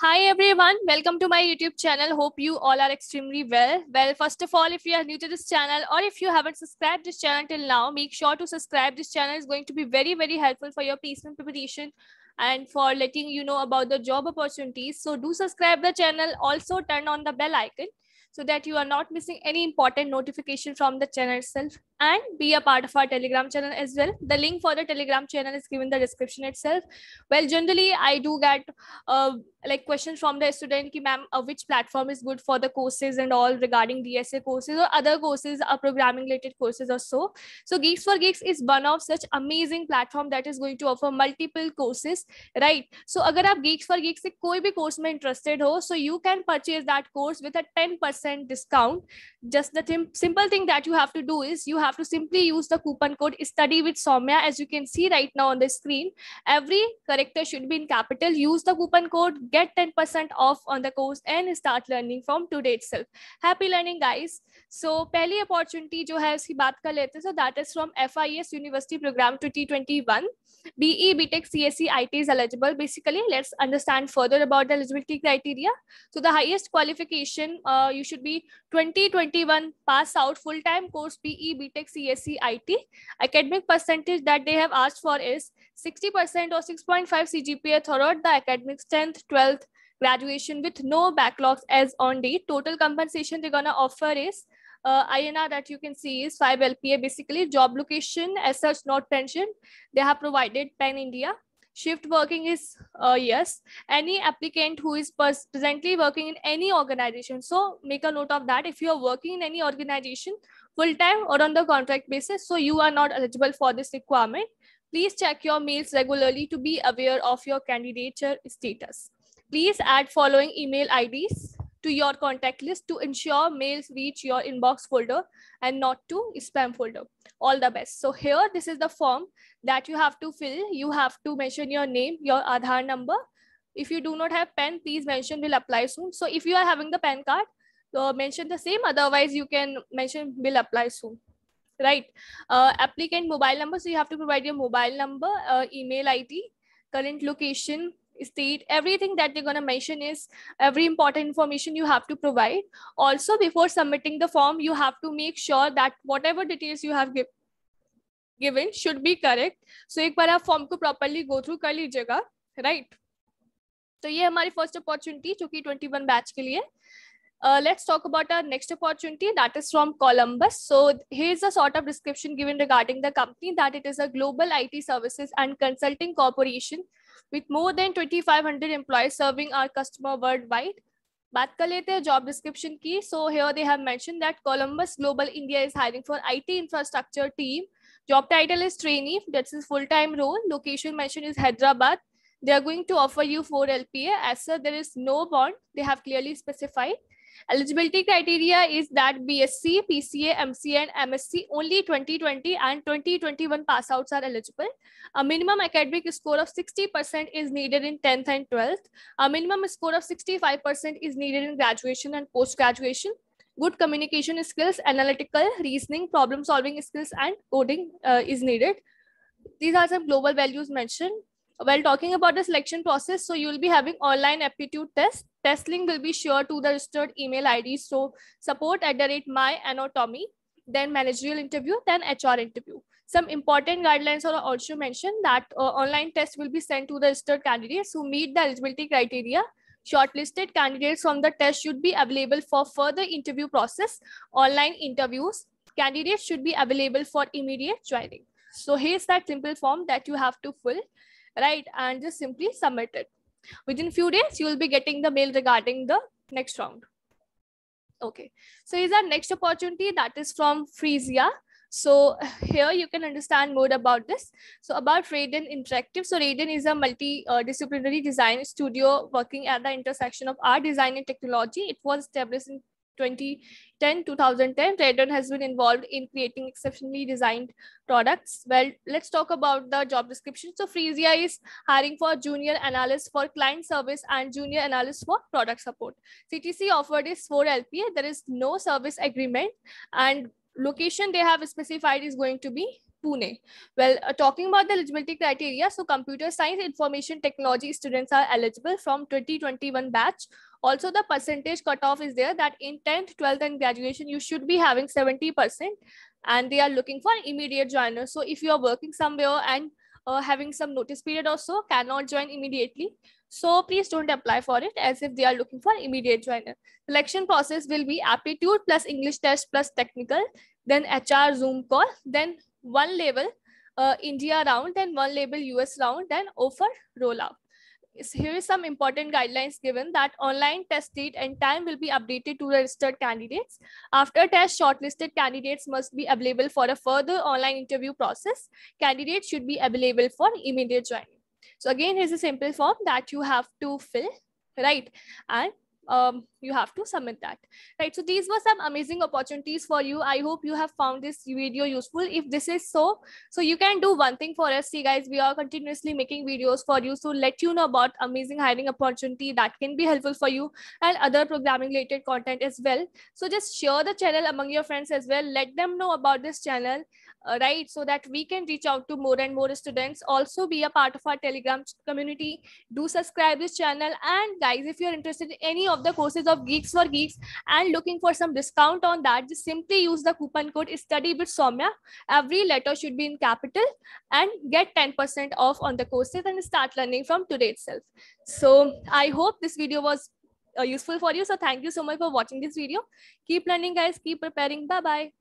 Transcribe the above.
Hi everyone, welcome to my YouTube channel. Hope you all are extremely well. Well, first of all, if you are new to this channel or if you haven't subscribed this channel till now, make sure to subscribe. This channel is going to be very, very helpful for your placement preparation and for letting you know about the job opportunities. So do subscribe the channel. Also turn on the bell icon so that you are not missing any important notification from the channel itself and be a part of our telegram channel as well the link for the telegram channel is given in the description itself well generally i do get uh, like questions from the student ki ma'am uh, which platform is good for the courses and all regarding dsa courses or other courses or uh, programming related courses or so so geeks for geeks is one of such amazing platform that is going to offer multiple courses right so agar aap geeks for geeks se koi bhi course mein interested ho so you can purchase that course with a 10% discount just the th simple thing that you have to do is you have have to simply use the coupon code study with Somya as you can see right now on the screen. Every character should be in capital. Use the coupon code, get 10% off on the course and start learning from today itself. Happy learning guys. So पहली opportunity जो है उसकी बात कर so that is from FIS University Program 2021. BE, BTEC, CSE, IT is eligible. Basically, let's understand further about the eligibility criteria. So the highest qualification uh, you should be 2021 pass out full-time course BE, B.Tech take CSE IT. Academic percentage that they have asked for is 60% or 6.5 CGPA throughout the academic 10th, 12th graduation with no backlogs as on date. Total compensation they're gonna offer is uh, INR that you can see is 5 LPA basically job location as such not pension. They have provided Pan India Shift working is uh, yes. Any applicant who is presently working in any organization. So make a note of that. If you are working in any organization full time or on the contract basis, so you are not eligible for this requirement. Please check your mails regularly to be aware of your candidature status. Please add following email IDs to your contact list to ensure mails reach your inbox folder and not to spam folder. All the best. So here, this is the form that you have to fill. You have to mention your name, your Aadhaar number. If you do not have pen, please mention will apply soon. So if you are having the pen card, uh, mention the same. Otherwise, you can mention will apply soon right uh, applicant mobile number so you have to provide your mobile number uh, email id current location state everything that they're going to mention is every important information you have to provide also before submitting the form you have to make sure that whatever details you have give, given should be correct so ek bar aap form ko properly go through kar lijiyega right तो ये हमारी first opportunity जो कि twenty one batch के लिए Uh, let's talk about our next opportunity that is from Columbus. So here's a sort of description given regarding the company that it is a global IT services and consulting corporation with more than 2,500 employees serving our customer worldwide. बात कर लेते हैं job description की so here they have mention that Columbus Global India is hiring for IT infrastructure team job title is trainee that's is full time role location mention is Hyderabad they are going to offer you 4 LPA. As sir, there is no bond. They have clearly specified. Eligibility criteria is that BSc, PCA, MCA, and MSc only 2020 and 2021 passouts are eligible. A minimum academic score of 60% is needed in 10th and 12th. A minimum score of 65% is needed in graduation and post graduation. Good communication skills, analytical reasoning, problem solving skills, and coding uh, is needed. These are some global values mentioned while talking about the selection process, so you'll be having online aptitude test. Test link will be shared to the registered email ID. So support at the rate my anatomy, then managerial interview, then HR interview. Some important guidelines are also mentioned that uh, online test will be sent to the registered candidates who meet the eligibility criteria shortlisted candidates from the test should be available for further interview process online interviews candidates should be available for immediate joining so here's that simple form that you have to fill right? And just simply submit it. Within few days, you will be getting the mail regarding the next round. Okay, so is our next opportunity that is from Frisia. So here you can understand more about this. So about Raiden Interactive. So Raiden is a multi-disciplinary design studio working at the intersection of art, design, and technology. It was established in 2010 2010 Redon has been involved in creating exceptionally designed products well let's talk about the job description so freezia is hiring for junior analyst for client service and junior analyst for product support ctc offered is for lpa there is no service agreement and location they have specified is going to be Pune. Well, uh, talking about the eligibility criteria, so computer science information technology students are eligible from 2021 batch also, the percentage cutoff is there that in 10th, 12th, and graduation, you should be having 70%, and they are looking for immediate joiners. So, if you are working somewhere and uh, having some notice period also cannot join immediately. So please don't apply for it as if they are looking for immediate joiner. Selection process will be aptitude plus English test plus technical, then HR Zoom call, then one level uh, India round, then one level US round, then offer rollout here is some important guidelines given that online test date and time will be updated to registered candidates. After test, shortlisted candidates must be available for a further online interview process. Candidates should be available for immediate joining. So again, here's a simple form that you have to fill, right? And um, you have to submit that right so these were some amazing opportunities for you i hope you have found this video useful if this is so so you can do one thing for us see guys we are continuously making videos for you so let you know about amazing hiring opportunity that can be helpful for you and other programming related content as well so just share the channel among your friends as well let them know about this channel uh, right so that we can reach out to more and more students also be a part of our telegram community do subscribe this channel and guys if you're interested in any of of the courses of Geeks for Geeks and looking for some discount on that, just simply use the coupon code study with Somya. Every letter should be in capital and get 10% off on the courses and start learning from today itself. So I hope this video was uh, useful for you. So thank you so much for watching this video. Keep learning guys, keep preparing. Bye-bye.